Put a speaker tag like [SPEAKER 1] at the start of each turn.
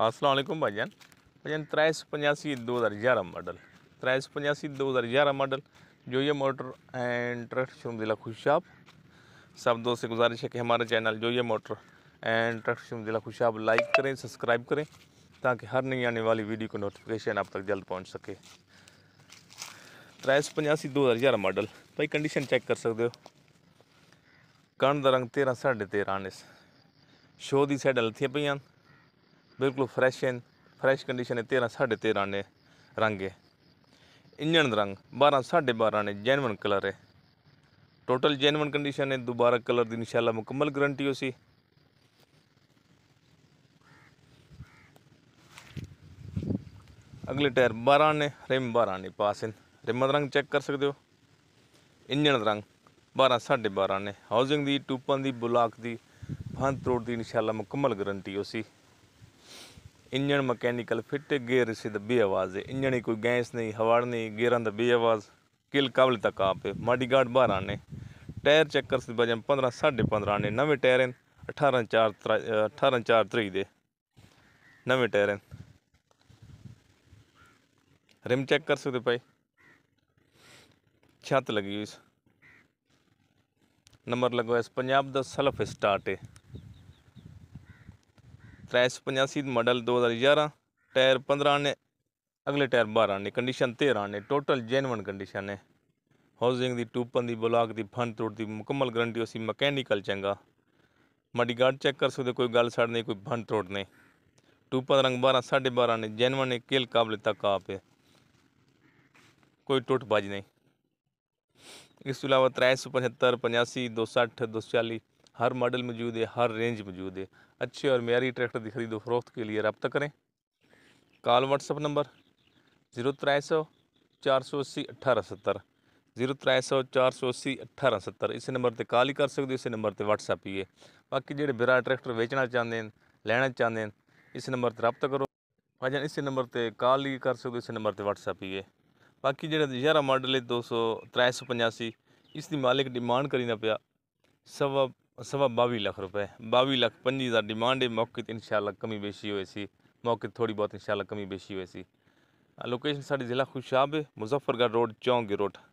[SPEAKER 1] असलम भाईजान भाईजान सौ पचासी दो हज़ार ग्यारह मॉडल त्रै सौ पचासी दो हज़ार ग्यारह मॉडल जो ये मोटर एंड ट्रैक्टर शोरूम ज़िला खुशाब सब दोस्त से गुजारिश है कि हमारा चैनल जो ये मोटर एंड ट्रैक्टर शोरूम ज़िला खुशाब लाइक करें सब्सक्राइब करें ताकि हर नई आने वाली वीडियो को नोटिफिकेशन आप तक जल्द पहुँच सके त्रै सौ पचासी दो हज़ार ग्यारह मॉडल भाई कंडीशन चेक कर सकते हो कण का रंग तेरह साढ़े तेरह आने शो की सैडल थी पई ਬਿਲਕੁਲ ਫਰੈਸ਼ ਹਨ ਫਰੈਸ਼ ਕੰਡੀਸ਼ਨ ਹੈ 13 13.5 ਨੇ ਰੰਗ ਹੈ ਇੰਜਣ ਦਾ ਰੰਗ 12 12.5 ਨੇ ਜੈਨੂਇਨ ਕਲਰ ਹੈ ਟੋਟਲ ਜੈਨੂਇਨ ਕੰਡੀਸ਼ਨ ਹੈ ਦੁਬਾਰਾ ਕਲਰ ਦੀ ਇਨਸ਼ਾਅੱਲਾ ਮੁਕੰਮਲ ਗਾਰੰਟੀ ਹੋਸੀ ਅਗਲੇ ਟਾਇਰ 12 ਨੇ ਰਿਮ 12 ਨੇ ਪਾਸ ਹਨ ਰਿਮ ਦਾ ਰੰਗ ਚੈੱਕ ਕਰ ਸਕਦੇ ਹੋ ਇੰਜਣ ਦਾ ਰੰਗ 12 12.5 ਨੇ ਹਾਊਸਿੰਗ ਦੀ ਟੂਪਨ ਦੀ ਬੁਲਾਕ ਦੀ ਫਨ ਰੋਡ ਦੀ ਇਨਸ਼ਾਅੱਲਾ ਮੁਕੰਮਲ ਗਾਰੰਟੀ ਹੋਸੀ इंजन मकैनिकल फिट गेयर सिद बे आवाज़ है इंजन कोई गैस नहीं हवाड़ नहीं गेयर बे आवाज़ किल काबले तक आप माडी गार्ड बारह आने टायर चक्कर सिद वजन पंद्रह साढ़े पंद्रह आने नवे टायर हैं अठारह चार त्रा अठारह चार त्री दे नवे टायर हैं रिम चेक कर सकते भाई छत लगी हुई नंबर लगवाया पंजाब का सल्फ स्टार्ट है त्रै सौ पचासी मॉडल दो हज़ार ग्यारह टायर पंद्रह ने अगले टायर बारह ने कंडीशन तेरह ने टोटल जेनवन कंडीशन है हाउसिंग दी टूपन दी ब्लॉक दी फन तोड़ दी मुकम्मल गरंटी उसी मकैनिकल चंगा माडी गार्ड चेक कर सकते कोई गल सड़ नहीं कोई फन तोड़ नहीं टूपन रंग बारह साढ़े बारह ने जेनवन ने किल काबले तक आप कोई टुट बाज नहीं इस अलावा तो त्रै सौ पचहत्तर पचासी दो सठ दो सौ चाली हर मॉडल मौजूद है हर रेंज मौजूद है अच्छे और मैारी ट्रैक्टर की खरीदो फरोख्त के लिए रबता करें कॉल व्हाट्सअप नंबर ज़ीरो त्रै सौ चार सौ अस्सी अठारह सत्तर जीरो त्रै सौ चार सौ अस्सी अठारह सत्तर इस नंबर पर कॉल ही कर सकते हो इस नंबर पर व्हाट्सएप ही है बाकी जो बिरा ट्रैक्टर बेचना चाहते हैं लैना चाहते हैं इस नंबर पर रबता करो भाजन इस नंबर पर कॉल ही कर सकते हो इस नंबर पर व्हाट्सएप ही है बाकी जो यारह मॉडल है दो सौ त्रै सौ पचासी इसकी मालिक डिमांड करीना पाया सवा सवा बावी लख रुपए बावी लख पंजी हज़ार डिमांड है मौके ते इंशाल्लाह कमी बेशी हुए सी मौके थोड़ी बहुत इन शाला कमी बेशी हुए सी लोकेशन साड़ी ज़िला खुशाब है मुजफ्फरगढ़ रोड चौंग रोड